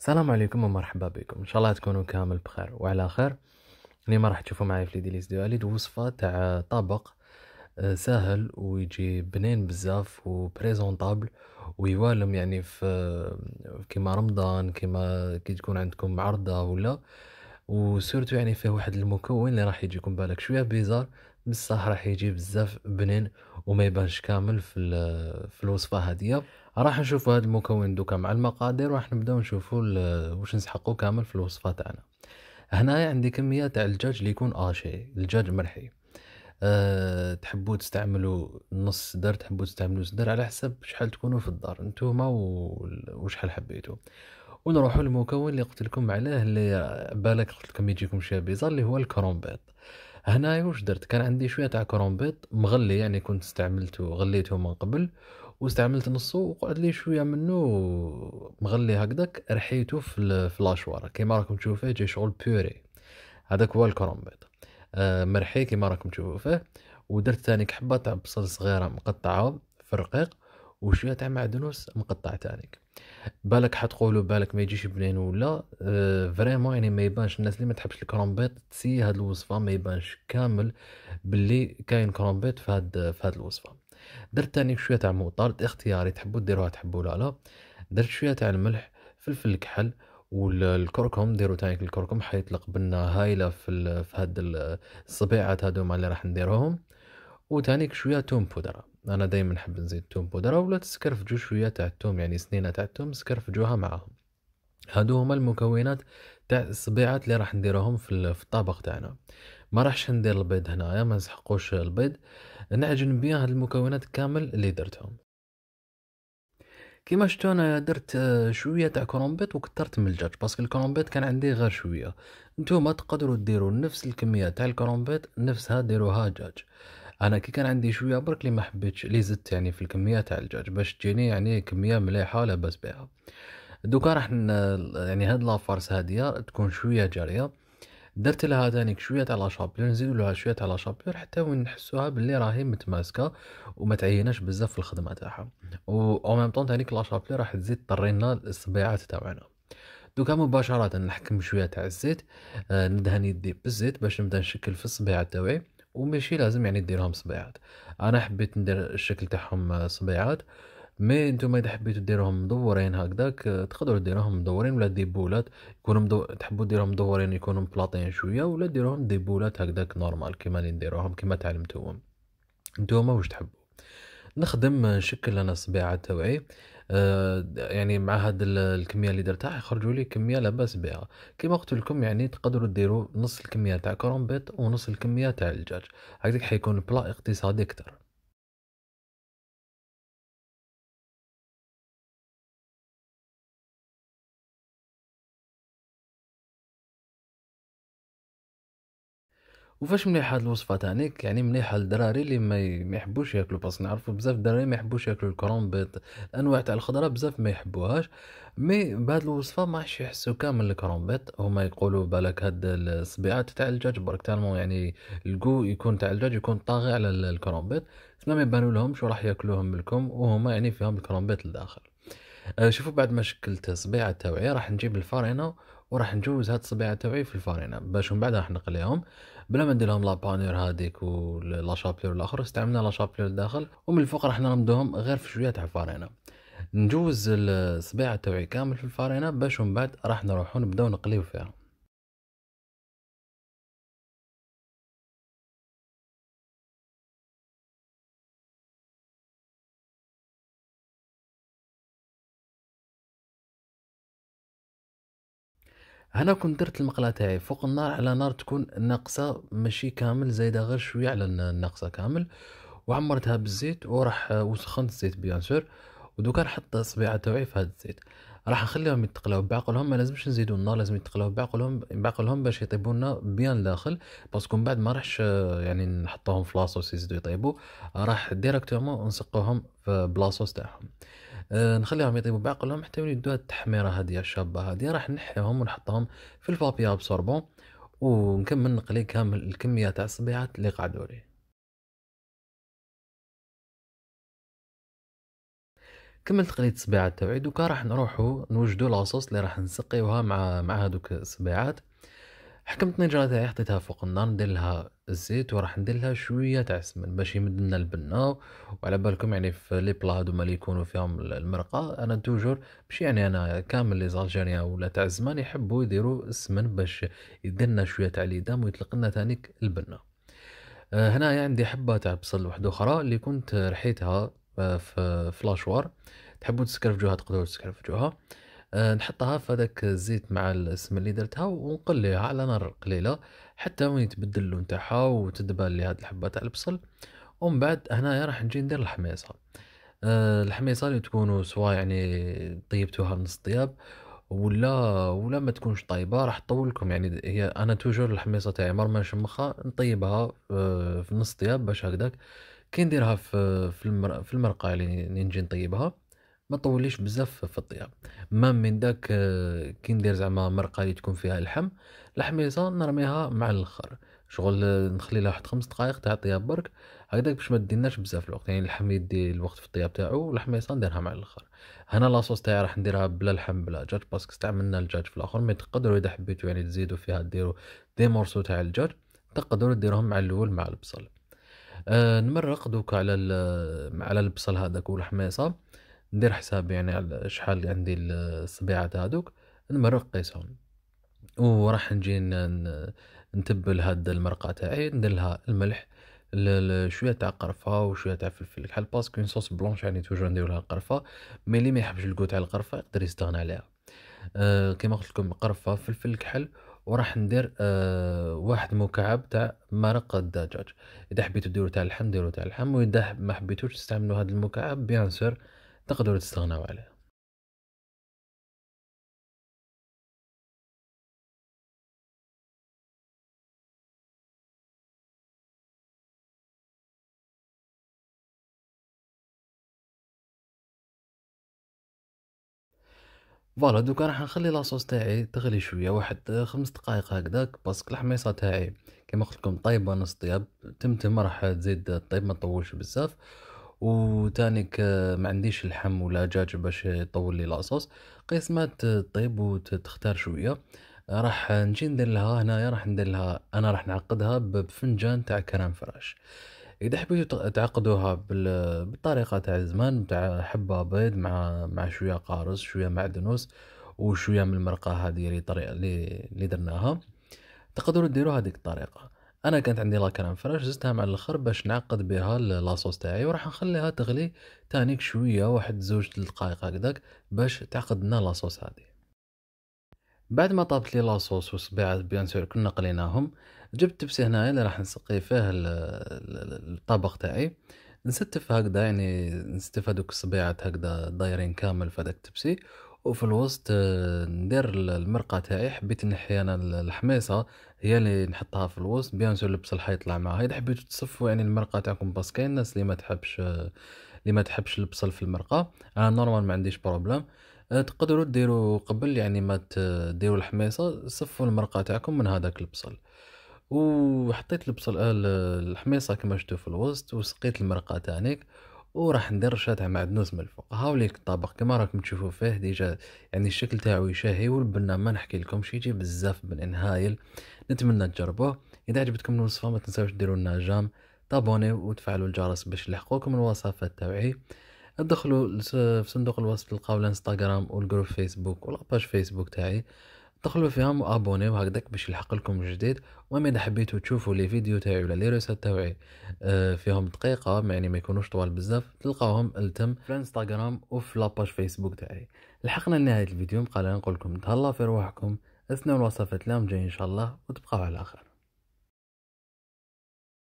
السلام عليكم ومرحبا بكم ان شاء الله تكونوا كامل بخير وعلى خير اليوم راح تشوفوا معي في ليدي ليست دواليد وصفه تاع طبق آه، سهل ويجي بنين بزاف وبريزونطابل ويوالم يعني في آه، كيما رمضان كيما كي تكون عندكم عرضه ولا وسورتو يعني فيه واحد المكون اللي راح يجيكم بالك شويه بيزار بصح راح يجي بزاف بنين وما يبانش كامل في آه، في الوصفه هذه راح نشوف هذا المكون دوكا مع المقادير وراح نبداو نشوفوا واش نسحقوا كامل في الوصفه تاعنا هنايا عندي كميه تاع الدجاج اللي يكون اشي الدجاج مرحي أه تحبوا تستعملوا نص صدر تحبوا تستعملوا صدر على حسب شحال تكونوا في الدار نتوما وشحال حبيتوا ونروحوا للمكون اللي قلت لكم عليه اللي بالك قلت لكم يجيكم شويه بيزار اللي هو الكرومبيط هنايا واش درت كان عندي شويه تاع كرومبيط مغلي يعني كنت استعملته غليته من قبل واستعملت نصو وقعد لي شويه منه مغلي هكذاك رحيته في لاشوار كيما راكم فيه جاي شغل بوري هذاك هو الكرومبيط آه، مرحي كيما راكم تشوفوا فيه ودرت ثاني حبه تاع بصل صغيره مقطعه في الرقيق وشويه تاع معدنوس مقطع تانيك بالك حتقولوا بالك ما يجيش بنين ولا آه فريمون يعني ما يبانش الناس اللي ما تحبش الكرومبيط تسي هاد الوصفه ما يبانش كامل باللي كاين كرومبيط في هاد في هاد الوصفه درت تاني شويه تاع موطارد اختياري تحبوا ديروها تحبوا لا لا درت شويه تاع الملح فلفل كحل والكركم ديروا تاني الكركم حيطلق بنا هايله في في هاد الصبيعات هادوما اللي راح نديروهم وتانيك شويه توم بودره انا دائما نحب نزيد توم بودره ولا تسكرفجو شويه تاع التوم يعني سنينه تاع التوم سكرفجوها معاهم هادو هما المكونات تاع الصبيعات اللي راح نديروهم في الطبق تاعنا ما راحش ندير البيض هنايا ما نسحقوش البيض انا عجن بيا هاد المكونات كامل اللي درتهم كيما شتو انا درت آه، شويه تاع كرومبيت وكثرت من الدجاج باسكو الكرومبيت كان عندي غير شويه نتوما تقدروا ديروا نفس الكميه تاع الكرومبيت نفسها ديروها دجاج انا كي كان عندي شويه برك اللي ما حبيتش اللي زدت يعني في الكميه تاع الدجاج باش تجيني يعني كميه مليحه لاباس بها دوكا راح يعني هاد لافارس هاديه تكون شويه جاريه درت لها تانيك شويه تاع لا شابلور لها شويه تاع لا شابلور حتى وين نحسوها باللي راهي متماسكه وما تعيناش بزاف في الخدمه تاعها و او ميم طون تانيك لا راح تزيد طرينا الصبيعات تاعنا دوكا مباشره نحكم شويه تاع الزيت آه، ندهن يدي بالزيت باش نبدا نشكل في الصبيعه تاعي وماشي لازم يعني ديرهم صبيعات انا حبيت ندير الشكل تاعهم صبيعات مي نتوما اذا حبيتو ديروهم مدورين هكذاك آه، تقدروا ديروهم مدورين ولا ديبولات يكونوا مدو... تحبوا ديروهم مدورين يكونوا مبلاطين شويه ولا ديروهم ديبولات هكذاك نورمال كيما اللي نديروهم كيما تعلمتوهم نتوما واش تحبوا نخدم نشكل انا صبيعة تاوعي آه يعني مع هاد الكميه اللي درتها يخرجوا لي كميه لاباس بها كما قلت لكم يعني تقدروا ديروا نص الكميه تاع كرومبيت ونص الكميه تاع الدجاج هكذاك حيكون بلا اقتصادي اكثر وفاش مليحه هاد الوصفه تانيك يعني مليحه للدراري اللي ما يحبوش ياكلوا باسكو نعرفوا بزاف الدراري ما يحبوش ياكلوا الكرومبيط الانواع تاع الخضره بزاف ما يحبوهاش مي بهاد الوصفه ما راحش يحسوا كامل الكرومبيط هما يقولوا بالك هاد الصبيعات تاع الدجاج برك تالمون يعني الكو يكون تاع الدجاج يكون طاغي على الكرومبيط سما ما يبانوا شو وراح ياكلوهم لكم وهما يعني فيهم الكرومبيط لداخل آه، شوفوا بعد ما شكلت صبيعه تاوعيه راح نجيب الفرينه وراح نجوز هاد الصبيعه تاعي في الفارينه باش من بعد راح نقليهم بلا ما ندير لهم لا بانير هذيك ولا شابلور الاخر استعملنا لا شابلور الداخل ومن الفوق راح نرمدوهم غير في شويه تاع الفارينا نجوز الصبيعه تاعي كامل في الفارينه باش من بعد راح نروحو نبداو نقليو فيها هنا كنت درت المقلاة تاعي فوق النار على نار تكون ناقصه ماشي كامل زايده غير شويه على الناقصه كامل وعمرتها بالزيت وراح وسخنت الزيت بيان سور ودوكا نحط الصبيعه تاعي في هذا الزيت راح نخليهم يتقلاو بعقلهم ما لازمش نزيدو النار لازم يتقلاو بعقلهم بعقلهم باش يطيبوا لنا بيان لداخل باسكو من بعد ما راحش يعني نحطوهم في لاصوص يزيدو يطيبوا راح ديريكتومون نسقوهم في بلاصوص تاعهم آه، نخليهم يطيبوا بعقلهم حتى يولي يدوها التحميره هذه الشابه هذه راح نحيهم ونحطهم في الفابيا بسوربون ونكمل نقلي كامل الكميه تاع الصبيعات اللي قعدوا لي كملت تقليد الصبيعات تاعي دوكا راح نروحو نوجدو لاصوص اللي راح نسقيوها مع مع هذوك الصبيعات حكمت نجرة تاعي حطيتها فوق النار نديرلها الزيت وراح نديرلها شويه تاع السمن باش يمد لنا البنه وعلى بالكم يعني في لي بلا هادو اللي يكونوا فيهم المرقه انا توجور مش يعني انا كامل لي زالجيريا ولا تاع الزمان يحبوا يديروا السمن باش يدير شويه تاع ليدام ويطلق لنا تانيك البنه آه، هنايا يعني عندي حبه تاع بصل وحده اخرى اللي كنت رحيتها آه، في فلاشوار تحبوا تسكرفجوها تقدروا تسكرفجوها آه، نحطها في هذاك الزيت مع السمن اللي درتها ونقليها على نار قليله حتى وين يتبدل اللون تاعها وتدبل لي هاد الحبه تاع البصل ومن بعد هنايا راح نجي ندير الحميصه آه، الحميصه اللي تكون سوا يعني طيبتوها نص طياب ولا ولا ما تكونش طايبه راح تطول لكم يعني هي انا توجور الحميصه تاعي مر ما نشمخها نطيبها آه، في نص طياب باش هكذاك كي نديرها في في المرقه اللي نجي نطيبها ما طوليش بزاف في الطياب ما من داك آه، كي ندير زعما مرقه اللي تكون فيها اللحم الحميصه نرميها مع الاخر شغل آه، نخلي لها واحد خمس دقائق تاع الطياب برك هكذاك باش ما ديرناش بزاف الوقت يعني اللحم يدي الوقت في الطياب تاعو والحميصه نديرها مع الاخر هنا لاصوص تاعي راح نديرها بلا لحم بلا دجاج باسكو استعملنا الدجاج في الاخر مي تقدروا اذا حبيتوا يعني تزيدوا فيها ديروا دي مورسو تاع الدجاج تقدروا ديروهم مع الاول مع البصل أه نمرق دوك على آه، على البصل هذاك والحميصه ندير حساب يعني على شحال عندي الصبيعات هادوك نمرق قيسهم وراح نجي نتبل هاد المرقة تاعي ندير لها الملح شويه تاع قرفه وشويه تاع فلفل كحل باسكو صوص بلونش يعني توجور نديرو لها القرفه مي اللي ما يحبش الكو تاع القرفه يقدر يستغنى عليها أه كما قلت لكم قرفه فلفل كحل وراح ندير أه واحد مكعب تاع مرق الدجاج اذا حبيتو ديرو تاع اللحم ديرو تاع اللحم واذا ما حبيتوش تستعملوا هذا المكعب بيان سور تقدروا تستغنوا عليها فوالا دوكا راح نخلي لاصوص تاعي تغلي شويه واحد خمس دقائق هكذاك باسكو الحميصه تاعي كيما قلت لكم طيبه نص طياب تمتم راح تزيد طيب ما تطولش بزاف وتانيك آه، ما عنديش لحم ولا دجاج باش يطول لي لاصوص قيس ما تطيب آه، وتختار شويه راح نجي ندير لها هنايا راح ندير لها انا راح نعقدها بفنجان تاع كرام فراش اذا حبيتوا تعقدوها بالطريقه تاع زمان تاع حبه بيض مع مع شويه قارص شويه معدنوس وشويه من المرقه هذه اللي اللي درناها تقدروا ديروها هذيك الطريقه انا كانت عندي لاكرام فراش زدتها مع الاخر باش نعقد بها لاصوص تاعي وراح نخليها تغلي تانيك شويه واحد زوج دقائق هكذاك باش تعقد لنا لاصوص هذه بعد ما طابت لي لاصوص والصبيعات بيان سور كنا قليناهم جبت تبسي هنايا اللي راح نسقي فيه الطبق تاعي نستف هكذا يعني نستف هذوك الصبيعات هكذا دايرين كامل في هذاك التبسي وفي الوسط آه، ندير المرقه تاعي حبيت نحي انا الحميصه هي اللي نحطها في الوسط بيان سور البصلحه يطلع معاها اذا حبيتو تصفوا يعني المرقه تاعكم بس كاين الناس اللي ما تحبش آه، اللي ما تحبش البصل في المرقه انا نورمال ما عنديش بروبليم آه، تقدروا ديروا قبل يعني ما تديروا الحميصه صفوا المرقه تاعكم من هذاك البصل وحطيت البصل الحميصه كما شفتوا في الوسط وسقيت المرقه تاعك وراح ندير مع معدنوس من الفوق هاوليك الطبق كما راكم تشوفوا فيه ديجا يعني الشكل تاعو يشهي والبنه ما نحكي شي يجي بزاف بن هايل نتمنى تجربوه اذا عجبتكم الوصفه ما تنساوش ديروا لنا جام تابوني وتفعلوا الجرس باش يلحقوكم الوصفات تاعي ادخلوا في صندوق الوصف تلقاو الانستغرام والجروب فيسبوك والاباج فيسبوك تاعي دخلوا فيها وابوني وهكذاك باش يلحق لكم الجديد المهم اذا حبيتو تشوفوا لي فيديو تاعي ولا لي ريسات تاعي آه، فيهم دقيقه يعني ما يكونوش طوال بزاف تلقاوهم التم في الانستغرام وفي لاباج فيسبوك تاعي لحقنا لنهايه الفيديو بقى نقول لكم تهلا في روحكم اثناء الوصفات لام جاي ان شاء الله وتبقاو على خير